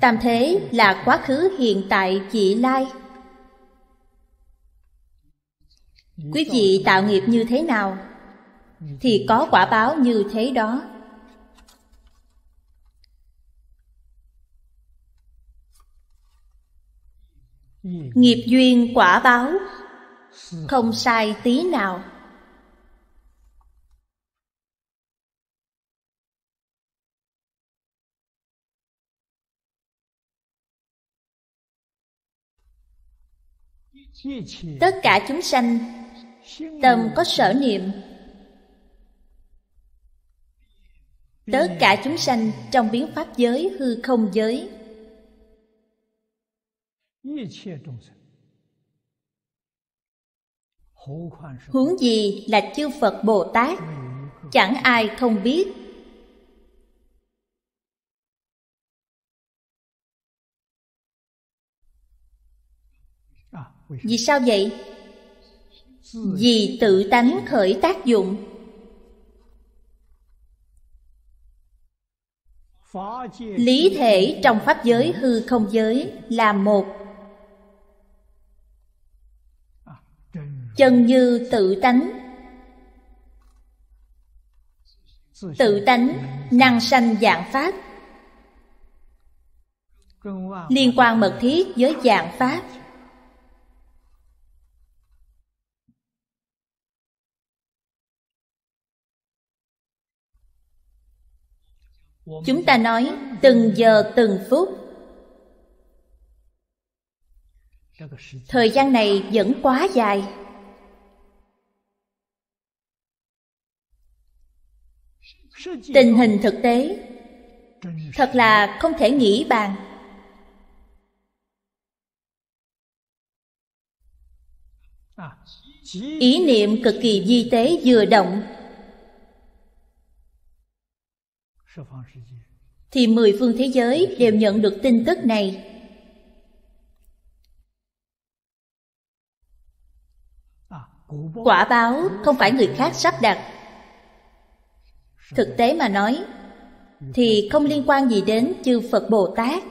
tam thế là quá khứ hiện tại vị lai quý vị tạo nghiệp như thế nào thì có quả báo như thế đó nghiệp duyên quả báo không sai tí nào tất cả chúng sanh tâm có sở niệm tất cả chúng sanh trong biến pháp giới hư không giới huống gì là chư phật bồ tát chẳng ai không biết vì sao vậy vì tự tánh khởi tác dụng lý thể trong pháp giới hư không giới là một à, chân như tự tánh tự tánh năng sanh dạng pháp liên quan mật thiết với dạng pháp chúng ta nói từng giờ từng phút thời gian này vẫn quá dài tình hình thực tế thật là không thể nghĩ bàn ý niệm cực kỳ di tế vừa động thì mười phương thế giới đều nhận được tin tức này à, quả báo không phải người khác sắp đặt thực tế mà nói thì không liên quan gì đến chư phật bồ tát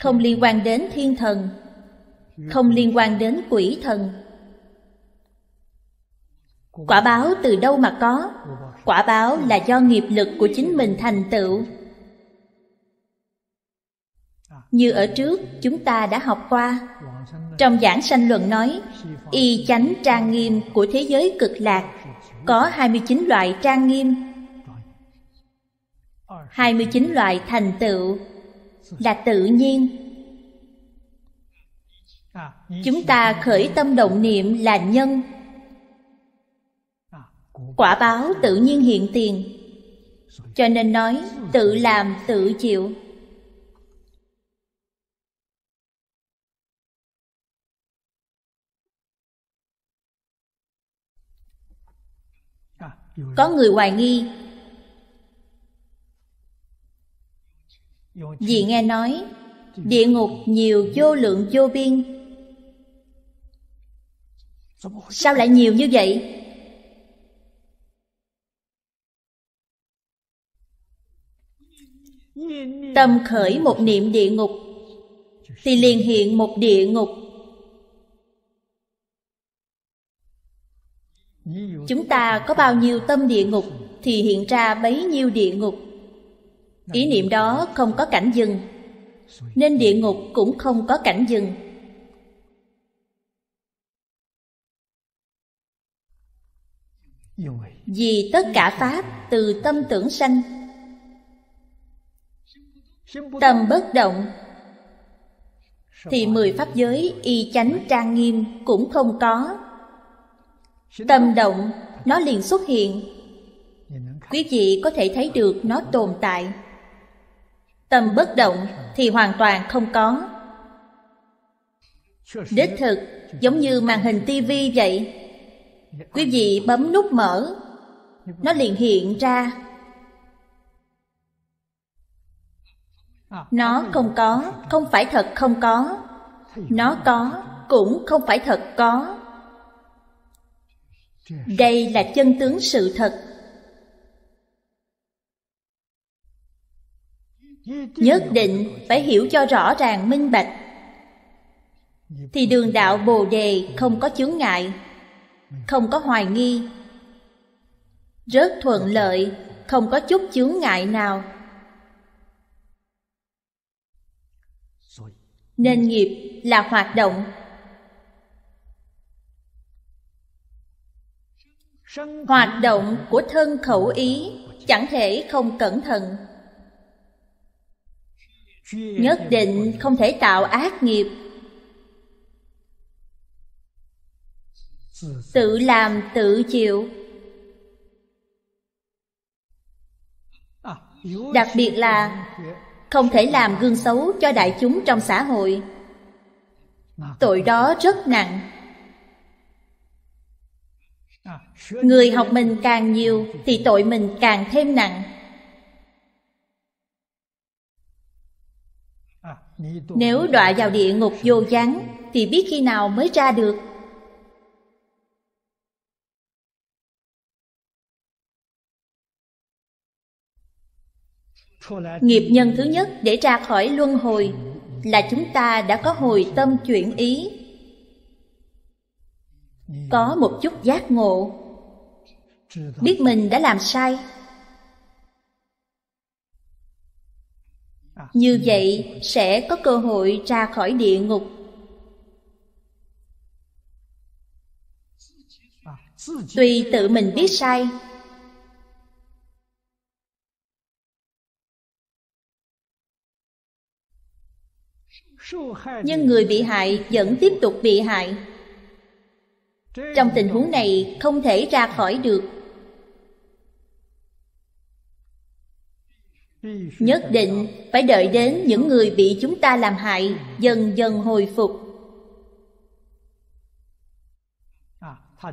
không liên quan đến thiên thần không liên quan đến quỷ thần quả báo từ đâu mà có quả báo là do nghiệp lực của chính mình thành tựu như ở trước chúng ta đã học qua trong giảng sanh luận nói y chánh trang nghiêm của thế giới cực lạc có 29 loại trang nghiêm 29 loại thành tựu là tự nhiên chúng ta khởi tâm động niệm là nhân quả báo tự nhiên hiện tiền cho nên nói tự làm tự chịu có người hoài nghi vì nghe nói địa ngục nhiều vô lượng vô biên sao lại nhiều như vậy tâm khởi một niệm địa ngục thì liền hiện một địa ngục chúng ta có bao nhiêu tâm địa ngục thì hiện ra bấy nhiêu địa ngục ý niệm đó không có cảnh dừng nên địa ngục cũng không có cảnh dừng vì tất cả pháp từ tâm tưởng sanh tâm bất động thì mười pháp giới y chánh trang nghiêm cũng không có tâm động nó liền xuất hiện quý vị có thể thấy được nó tồn tại tâm bất động thì hoàn toàn không có đích thực giống như màn hình tivi vậy quý vị bấm nút mở nó liền hiện ra À, nó không có không phải thật không có nó có cũng không phải thật có đây là chân tướng sự thật nhất định phải hiểu cho rõ ràng minh bạch thì đường đạo bồ đề không có chướng ngại không có hoài nghi rất thuận lợi không có chút chướng ngại nào nên nghiệp là hoạt động. Hoạt động của thân khẩu ý chẳng thể không cẩn thận. Nhất định không thể tạo ác nghiệp. Tự làm tự chịu. Đặc biệt là không thể làm gương xấu cho đại chúng trong xã hội tội đó rất nặng người học mình càng nhiều thì tội mình càng thêm nặng nếu đọa vào địa ngục vô gián thì biết khi nào mới ra được nghiệp nhân thứ nhất để ra khỏi luân hồi là chúng ta đã có hồi tâm chuyển ý có một chút giác ngộ biết mình đã làm sai như vậy sẽ có cơ hội ra khỏi địa ngục tùy tự mình biết sai nhưng người bị hại vẫn tiếp tục bị hại trong tình huống này không thể ra khỏi được nhất định phải đợi đến những người bị chúng ta làm hại dần dần hồi phục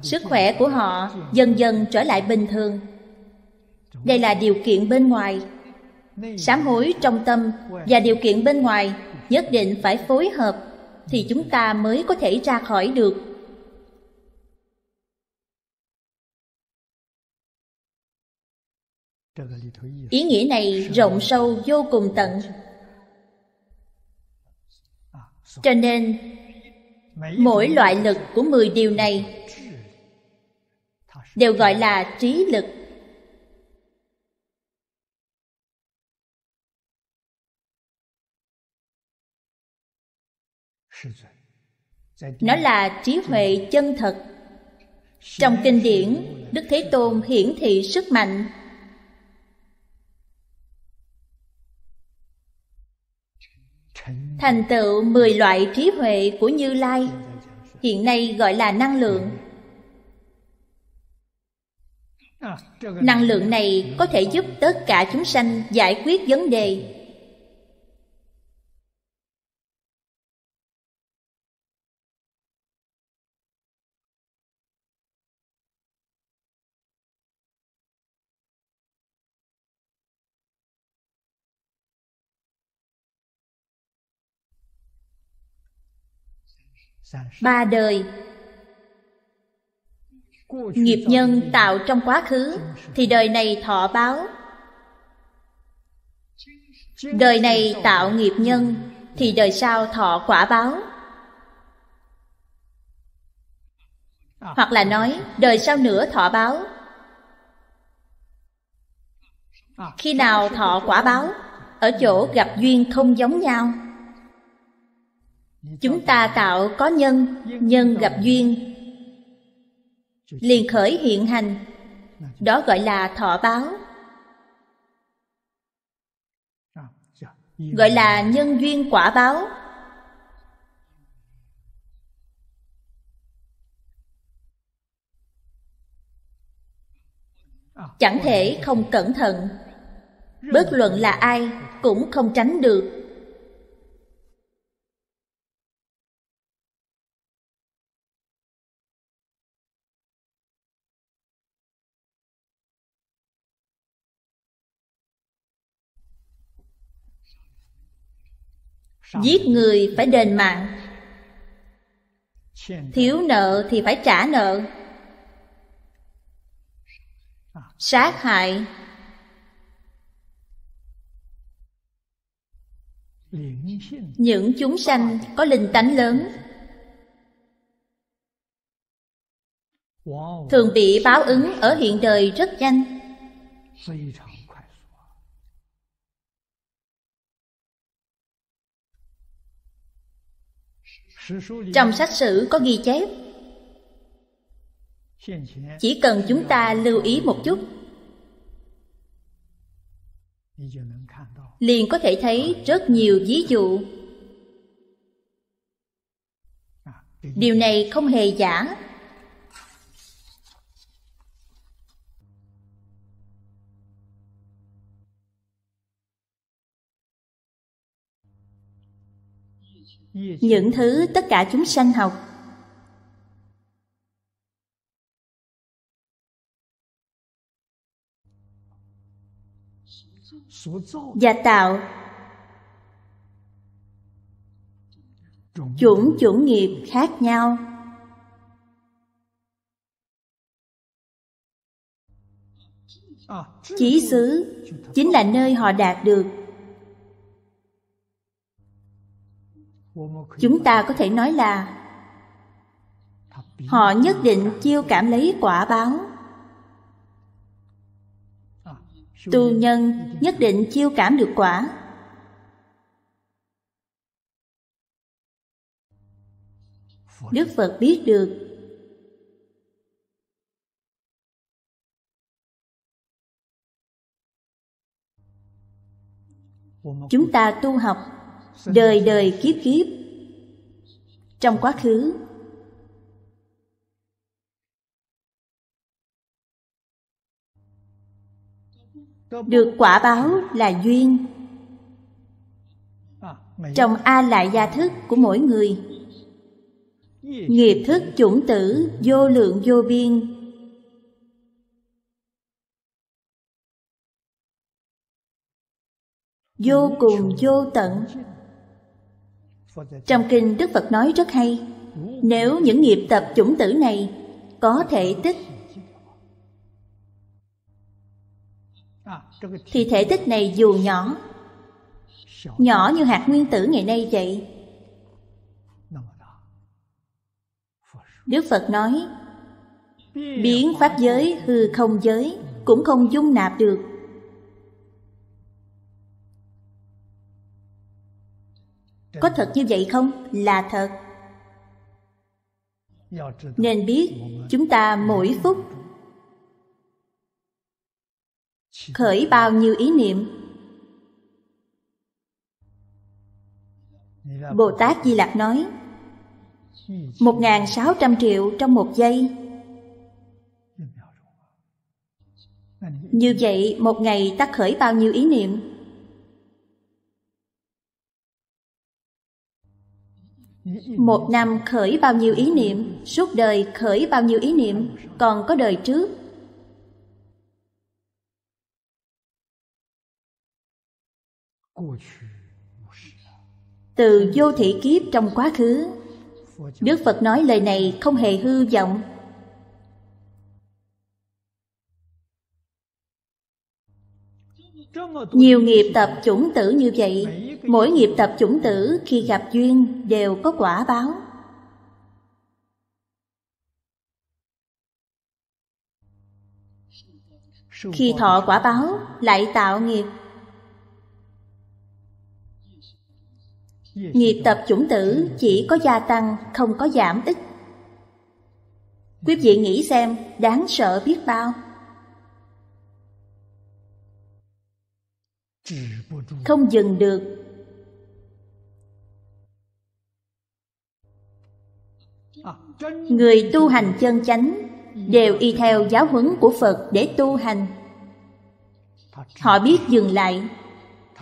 sức khỏe của họ dần dần trở lại bình thường đây là điều kiện bên ngoài sám hối trong tâm và điều kiện bên ngoài nhất định phải phối hợp thì chúng ta mới có thể ra khỏi được ý nghĩa này rộng sâu vô cùng tận cho nên mỗi loại lực của mười điều này đều gọi là trí lực nó là trí huệ chân thật trong kinh điển đức thế tôn hiển thị sức mạnh thành tựu mười loại trí huệ của Như Lai, hiện nay gọi là năng lượng. À, năng lượng này có thể giúp tất cả chúng sanh giải quyết vấn đề. ba đời nghiệp nhân tạo trong quá khứ thì đời này thọ báo đời này tạo nghiệp nhân thì đời sau thọ quả báo hoặc là nói đời sau nữa thọ báo khi nào thọ quả báo ở chỗ gặp duyên không giống nhau chúng ta tạo có nhân nhân gặp duyên liền khởi hiện hành đó gọi là thọ báo gọi là nhân duyên quả báo chẳng thể không cẩn thận bất luận là ai cũng không tránh được giết người phải đền mạng thiếu nợ thì phải trả nợ sát hại những chúng sanh có linh tánh lớn thường bị báo ứng ở hiện đời rất nhanh trong sách sử có ghi chép chỉ cần chúng ta lưu ý một chút liền có thể thấy rất nhiều ví dụ điều này không hề giả những thứ tất cả chúng sanh học và tạo chủng chủng nghiệp khác nhau chỉ xứ chính là nơi họ đạt được chúng ta có thể nói là họ nhất định chiêu cảm lấy quả báo tu nhân nhất định chiêu cảm được quả đức phật biết được chúng ta tu học đời đời kiếp kiếp trong quá khứ được quả báo là duyên trong a lại gia thức của mỗi người nghiệp thức chủng tử vô lượng vô biên vô cùng vô tận trong kinh Đức Phật nói rất hay Nếu những nghiệp tập chủng tử này Có thể tích Thì thể tích này dù nhỏ Nhỏ như hạt nguyên tử ngày nay vậy Đức Phật nói Biến pháp giới hư không giới Cũng không dung nạp được có thật như vậy không là thật nên biết chúng ta mỗi phút khởi bao nhiêu ý niệm bồ tát di lặc nói một ngàn sáu trăm triệu trong một giây như vậy một ngày ta khởi bao nhiêu ý niệm Một năm khởi bao nhiêu ý niệm, suốt đời khởi bao nhiêu ý niệm, còn có đời trước. Từ vô thị kiếp trong quá khứ, Đức Phật nói lời này không hề hư vọng. Nhiều nghiệp tập chủng tử như vậy Mỗi nghiệp tập chủng tử khi gặp duyên đều có quả báo. Khi thọ quả báo lại tạo nghiệp. Nghiệp tập chủng tử chỉ có gia tăng không có giảm ít. Quý vị nghĩ xem đáng sợ biết bao. không dừng được người tu hành chân chánh đều y theo giáo huấn của phật để tu hành họ biết dừng lại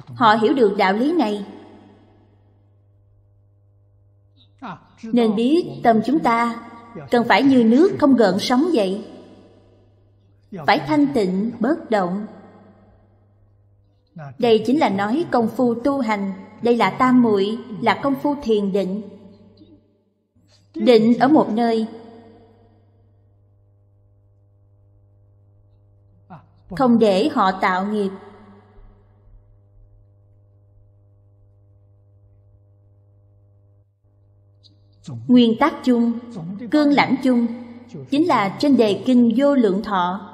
họ hiểu được đạo lý này nên biết tâm chúng ta cần phải như nước không gợn sóng vậy phải thanh tịnh bớt động đây chính là nói công phu tu hành đây là tam muội là công phu thiền định định ở một nơi không để họ tạo nghiệp nguyên tắc chung cương lãnh chung chính là trên đề kinh vô lượng thọ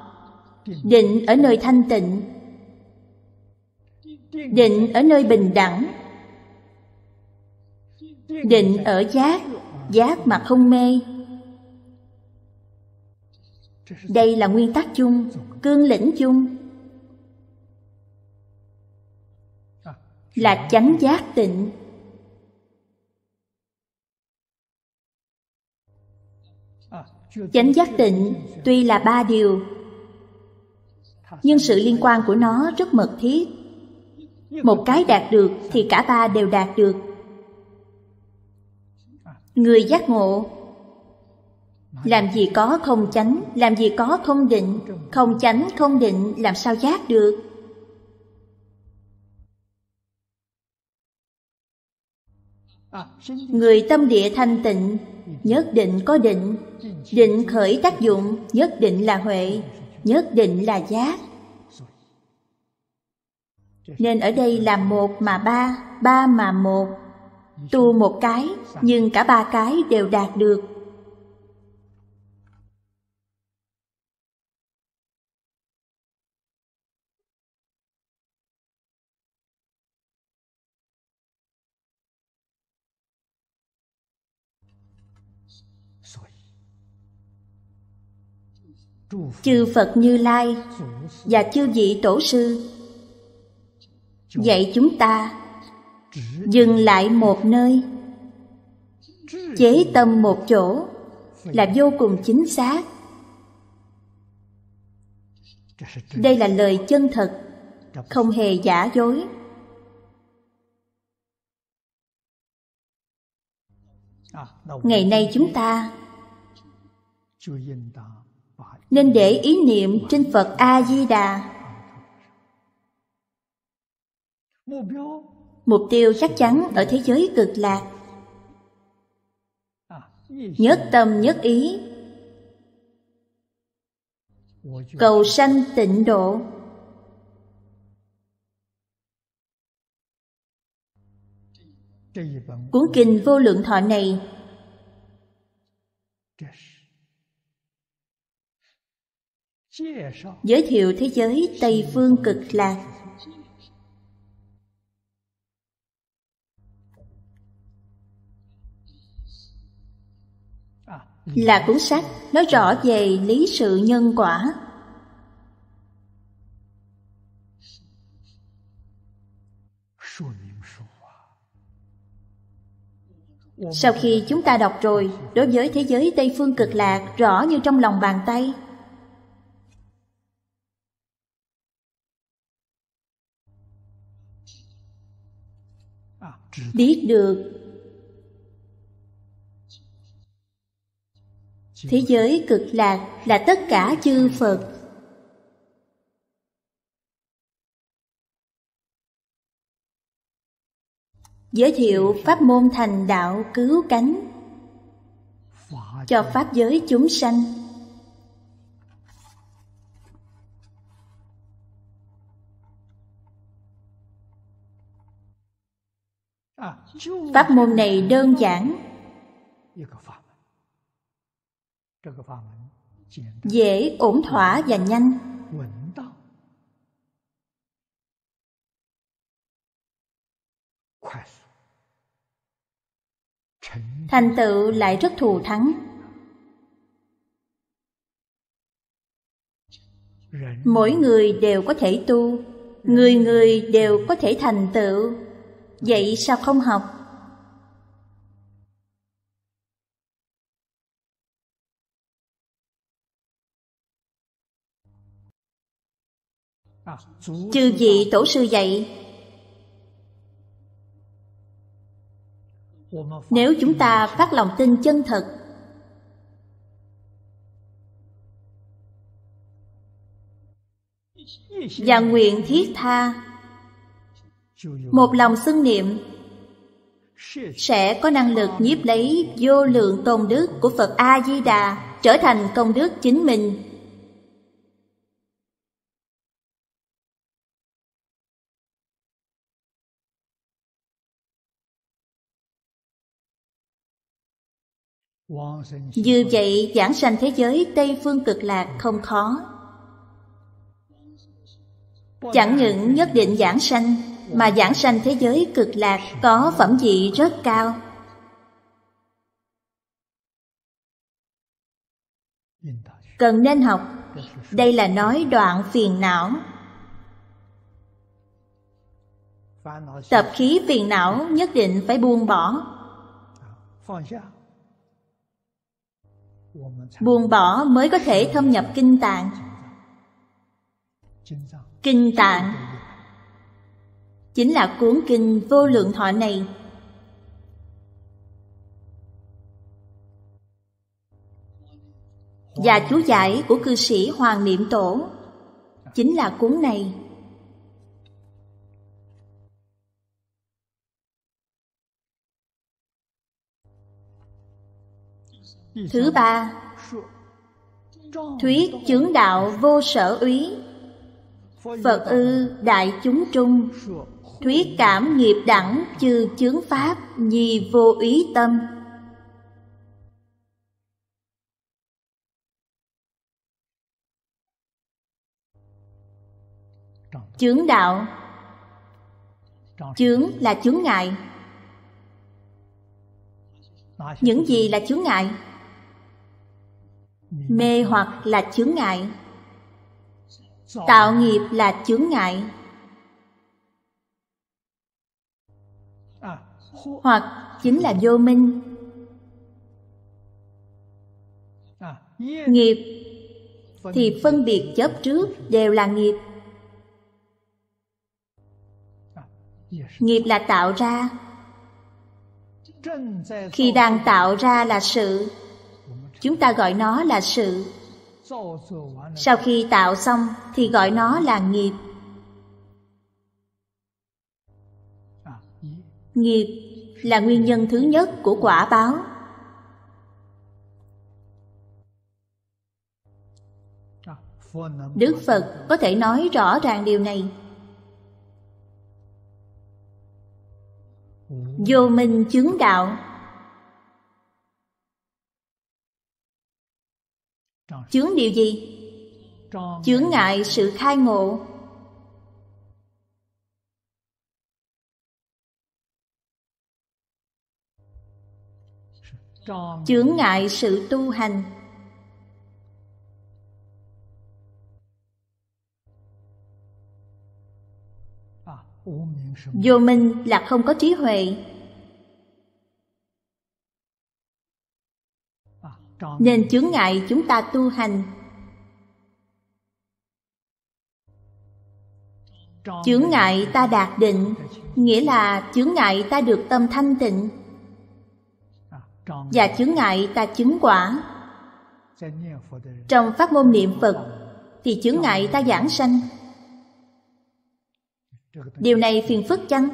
định ở nơi thanh tịnh định ở nơi bình đẳng định ở giác giác mà không mê đây là nguyên tắc chung cương lĩnh chung là chánh giác tịnh chánh giác tịnh tuy là ba điều nhưng sự liên quan của nó rất mật thiết một cái đạt được thì cả ba đều đạt được Người giác ngộ Làm gì có không chánh Làm gì có không định Không chánh không định làm sao giác được Người tâm địa thanh tịnh Nhất định có định Định khởi tác dụng Nhất định là huệ Nhất định là giác Nên ở đây là một mà ba Ba mà một tu một cái nhưng cả ba cái đều đạt được chư phật như lai và chư vị tổ sư dạy chúng ta dừng lại một nơi chế tâm một chỗ là vô cùng chính xác đây là lời chân thật không hề giả dối ngày nay chúng ta nên để ý niệm trên phật a di đà Mục tiêu chắc chắn ở thế giới cực lạc Nhất tâm nhất ý Cầu sanh tịnh độ Cuốn kinh vô lượng thọ này Giới thiệu thế giới Tây Phương cực lạc là cuốn sách nói rõ về lý sự nhân quả. Sau khi chúng ta đọc rồi, đối với thế giới Tây phương cực lạc rõ như trong lòng bàn tay. Biết được Thế giới cực lạc là tất cả chư Phật Giới thiệu pháp môn thành đạo cứu cánh Cho pháp giới chúng sanh Pháp môn này đơn giản dễ ổn thỏa và nhanh thành tựu lại rất thù thắng mỗi người đều có thể tu người người đều có thể thành tựu vậy sao không học chư vị tổ sư dạy nếu chúng ta phát lòng tin chân thật và nguyện thiết tha một lòng xưng niệm sẽ có năng lực nhiếp lấy vô lượng tôn đức của phật a di đà trở thành công đức chính mình Như vậy giảng sanh thế giới Tây Phương cực lạc không khó Chẳng những nhất định giảng sanh Mà giảng sanh thế giới cực lạc có phẩm vị rất cao Cần nên học Đây là nói đoạn phiền não Tập khí phiền não nhất định phải buông bỏ buông bỏ mới có thể thâm nhập kinh tạng kinh tạng chính là cuốn kinh vô lượng thọ này và chú giải của cư sĩ hoàng niệm tổ chính là cuốn này Thứ ba Thuyết chướng đạo vô sở úy Phật ư đại chúng trung Thuyết cảm nghiệp đẳng chư chướng pháp Nhi vô ý tâm Chướng đạo Chướng là chướng ngại Những gì là chướng ngại? mê hoặc là chướng ngại tạo nghiệp là chướng ngại hoặc chính là vô minh nghiệp thì phân biệt chớp trước đều là nghiệp nghiệp là tạo ra khi đang tạo ra là sự chúng ta gọi nó là sự sau khi tạo xong thì gọi nó là nghiệp nghiệp là nguyên nhân thứ nhất của quả báo đức phật có thể nói rõ ràng điều này vô minh chứng đạo chướng điều gì chướng ngại sự khai ngộ chướng ngại sự tu hành vô minh là không có trí huệ nên chướng ngại chúng ta tu hành chướng ngại ta đạt định nghĩa là chướng ngại ta được tâm thanh tịnh à, và chướng ngại ta chứng quả trong phát môn niệm phật thì chướng ngại ta giảng sanh điều này phiền phức chăng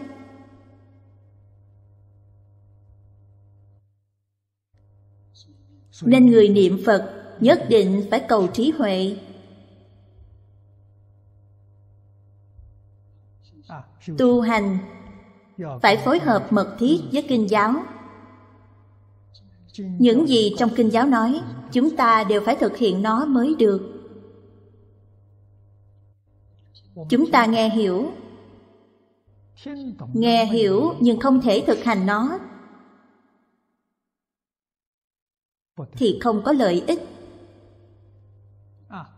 nên người niệm phật nhất định phải cầu trí huệ tu hành phải phối hợp mật thiết với kinh giáo những gì trong kinh giáo nói chúng ta đều phải thực hiện nó mới được chúng ta nghe hiểu nghe hiểu nhưng không thể thực hành nó thì không có lợi ích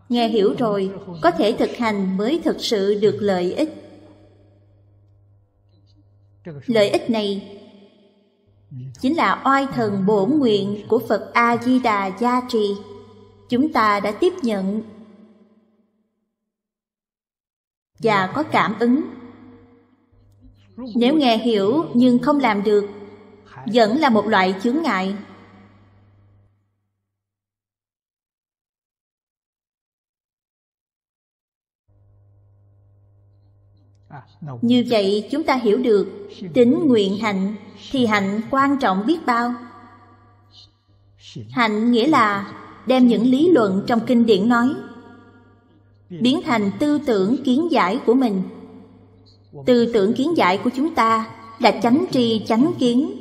nghe hiểu rồi có thể thực hành mới thực sự được lợi ích lợi ích này chính là oai thần bổn nguyện của phật a di đà gia trì chúng ta đã tiếp nhận và có cảm ứng nếu nghe hiểu nhưng không làm được vẫn là một loại chướng ngại như vậy chúng ta hiểu được tính nguyện hạnh thì hạnh quan trọng biết bao hạnh nghĩa là đem những lý luận trong kinh điển nói biến thành tư tưởng kiến giải của mình tư tưởng kiến giải của chúng ta là chánh tri chánh kiến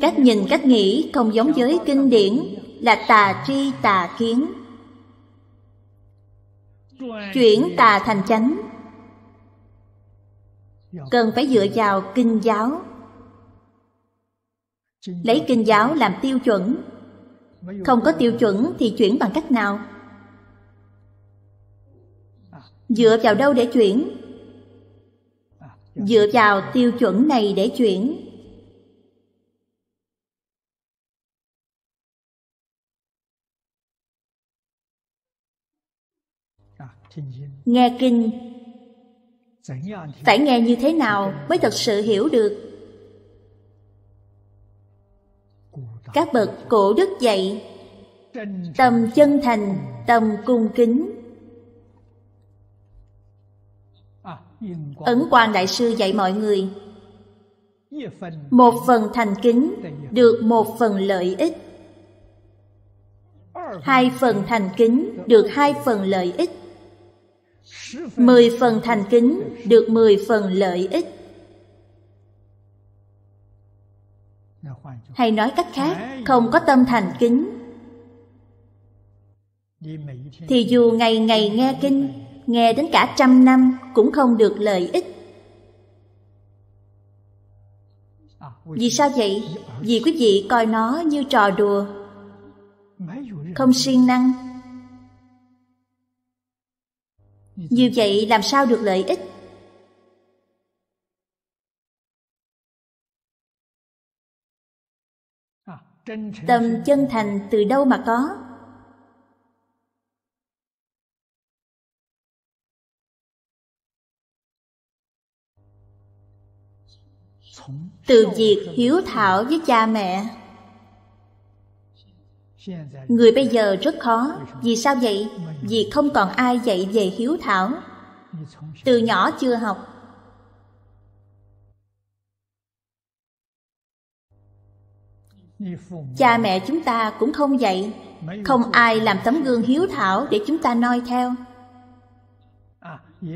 cách nhìn cách nghĩ không giống với kinh điển là tà tri tà kiến chuyển tà thành chánh cần phải dựa vào kinh giáo lấy kinh giáo làm tiêu chuẩn không có tiêu chuẩn thì chuyển bằng cách nào dựa vào đâu để chuyển dựa vào tiêu chuẩn này để chuyển nghe kinh phải nghe như thế nào mới thật sự hiểu được các bậc cổ đức dạy tâm chân thành tâm cung kính à, ấn quan đại sư dạy mọi người một phần thành kính được một phần lợi ích hai phần thành kính được hai phần lợi ích Mười phần thành kính được mười phần lợi ích Hay nói cách khác, không có tâm thành kính Thì dù ngày ngày nghe kinh Nghe đến cả trăm năm cũng không được lợi ích Vì sao vậy? Vì quý vị coi nó như trò đùa Không siêng năng như vậy làm sao được lợi ích tâm chân thành từ đâu mà có từ việc hiếu thảo với cha mẹ người bây giờ rất khó vì sao vậy vì không còn ai dạy về hiếu thảo từ nhỏ chưa học cha mẹ chúng ta cũng không dạy không ai làm tấm gương hiếu thảo để chúng ta noi theo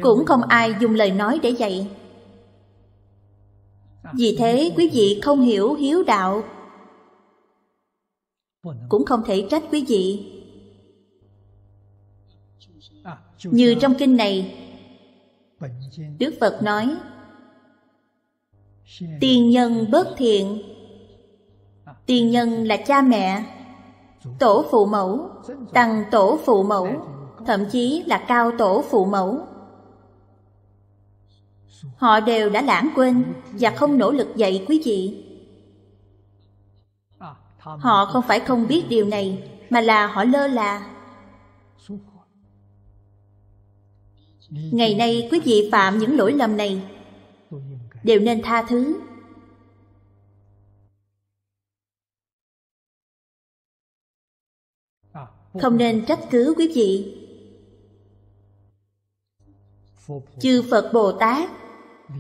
cũng không ai dùng lời nói để dạy vì thế quý vị không hiểu hiếu đạo cũng không thể trách quý vị như trong kinh này đức phật nói tiền nhân bất thiện tiền nhân là cha mẹ tổ phụ mẫu tăng tổ phụ mẫu thậm chí là cao tổ phụ mẫu họ đều đã lãng quên và không nỗ lực dạy quý vị Họ không phải không biết điều này Mà là họ lơ là Ngày nay quý vị phạm những lỗi lầm này Đều nên tha thứ Không nên trách cứ quý vị Chư Phật Bồ Tát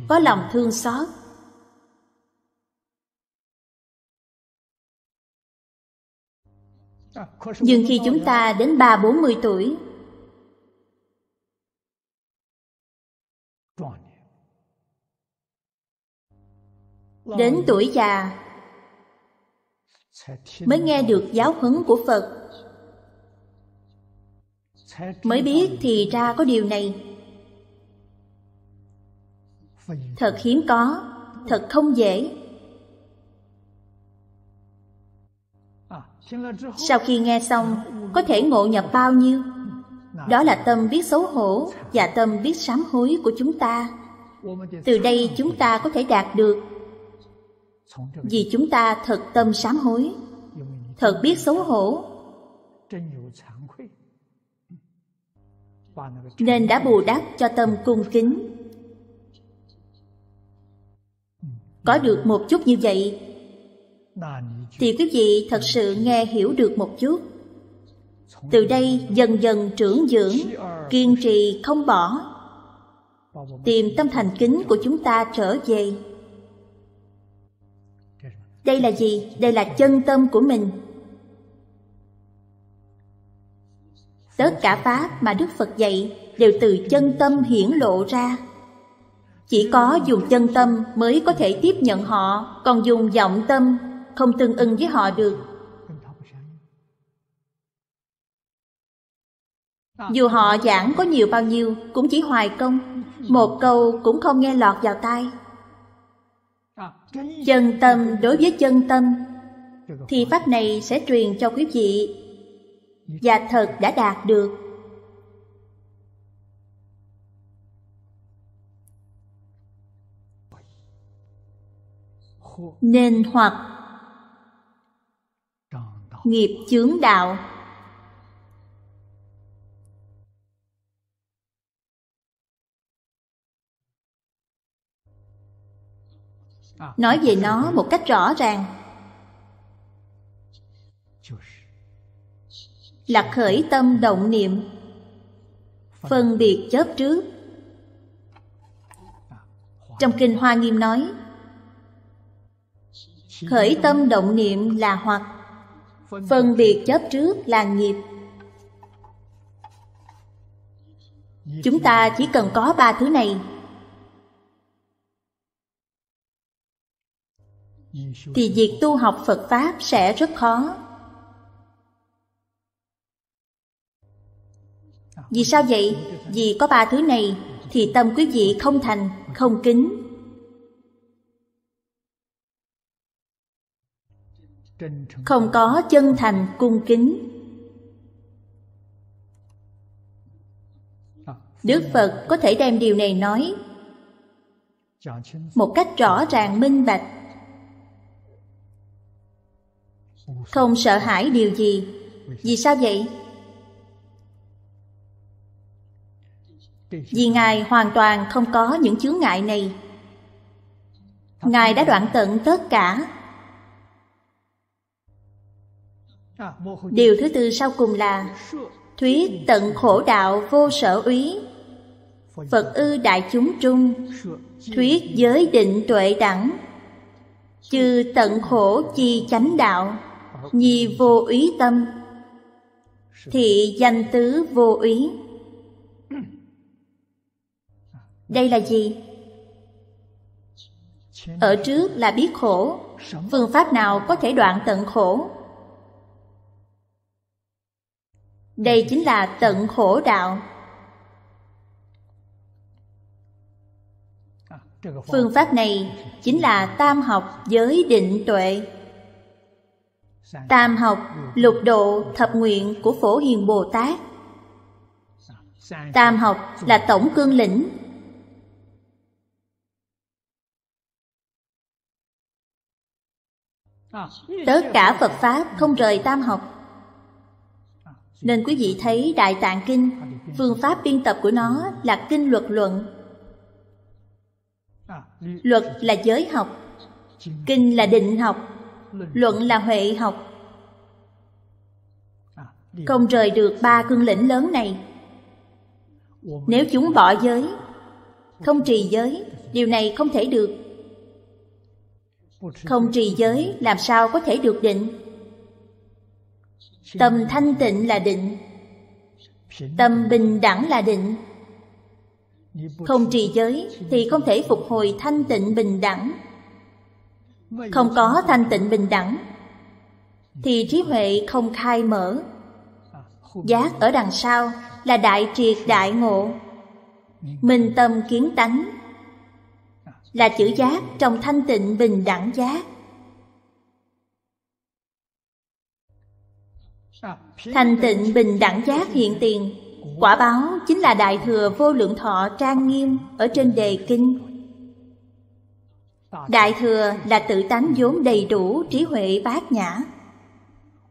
Có lòng thương xót nhưng khi chúng ta đến ba bốn mươi tuổi đến tuổi già mới nghe được giáo huấn của phật mới biết thì ra có điều này thật hiếm có thật không dễ sau khi nghe xong có thể ngộ nhập bao nhiêu đó là tâm biết xấu hổ và tâm biết sám hối của chúng ta từ đây chúng ta có thể đạt được vì chúng ta thật tâm sám hối thật biết xấu hổ nên đã bù đắp cho tâm cung kính có được một chút như vậy thì quý vị thật sự nghe hiểu được một chút từ đây dần dần trưởng dưỡng kiên trì không bỏ tìm tâm thành kính của chúng ta trở về đây là gì đây là chân tâm của mình tất cả pháp mà đức phật dạy đều từ chân tâm hiển lộ ra chỉ có dùng chân tâm mới có thể tiếp nhận họ còn dùng vọng tâm không tương ưng với họ được dù họ giảng có nhiều bao nhiêu cũng chỉ hoài công một câu cũng không nghe lọt vào tai chân tâm đối với chân tâm thì pháp này sẽ truyền cho quý vị và thật đã đạt được nên hoặc nghiệp chướng đạo nói về nó một cách rõ ràng là khởi tâm động niệm phân biệt chớp trước trong kinh hoa nghiêm nói khởi tâm động niệm là hoặc phân biệt chấp trước là nghiệp chúng ta chỉ cần có ba thứ này thì việc tu học phật pháp sẽ rất khó vì sao vậy vì có ba thứ này thì tâm quý vị không thành không kính không có chân thành cung kính đức phật có thể đem điều này nói một cách rõ ràng minh bạch không sợ hãi điều gì vì sao vậy vì ngài hoàn toàn không có những chướng ngại này ngài đã đoạn tận tất cả điều thứ tư sau cùng là thuyết tận khổ đạo vô sở úy phật ư đại chúng trung thuyết giới định tuệ đẳng chư tận khổ chi chánh đạo nhi vô úy tâm thị danh tứ vô úy đây là gì ở trước là biết khổ phương pháp nào có thể đoạn tận khổ Đây chính là tận khổ đạo. Phương pháp này chính là tam học giới định tuệ. Tam học lục độ thập nguyện của Phổ Hiền Bồ Tát. Tam học là tổng cương lĩnh Tất cả Phật Pháp không rời tam học nên quý vị thấy Đại Tạng Kinh Phương pháp biên tập của nó là kinh luật luận Luật là giới học Kinh là định học Luận là huệ học Không rời được ba cương lĩnh lớn này Nếu chúng bỏ giới Không trì giới Điều này không thể được Không trì giới làm sao có thể được định tâm thanh tịnh là định tâm bình đẳng là định không trì giới thì không thể phục hồi thanh tịnh bình đẳng không có thanh tịnh bình đẳng thì trí huệ không khai mở giác ở đằng sau là đại triệt đại ngộ minh tâm kiến tánh là chữ giác trong thanh tịnh bình đẳng giác Thành tịnh bình đẳng giác hiện tiền Quả báo chính là Đại Thừa Vô Lượng Thọ Trang Nghiêm ở trên đề kinh Đại Thừa là tự tánh vốn đầy đủ trí huệ bát nhã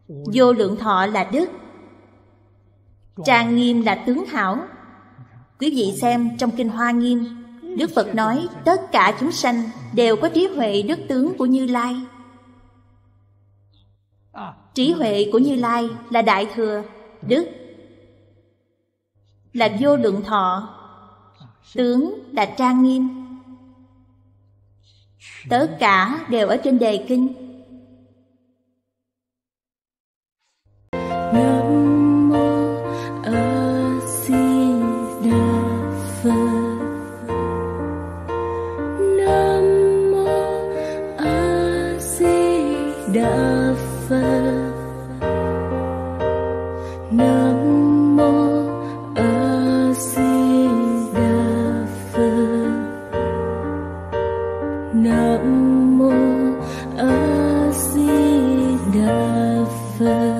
Vô Lượng Thọ là đức Trang Nghiêm là tướng hảo Quý vị xem trong Kinh Hoa Nghiêm Đức Phật nói tất cả chúng sanh đều có trí huệ đức tướng của Như Lai trí huệ của như lai là đại thừa đức là vô lượng thọ tướng là trang nghiêm tất cả đều ở trên đề kinh fly.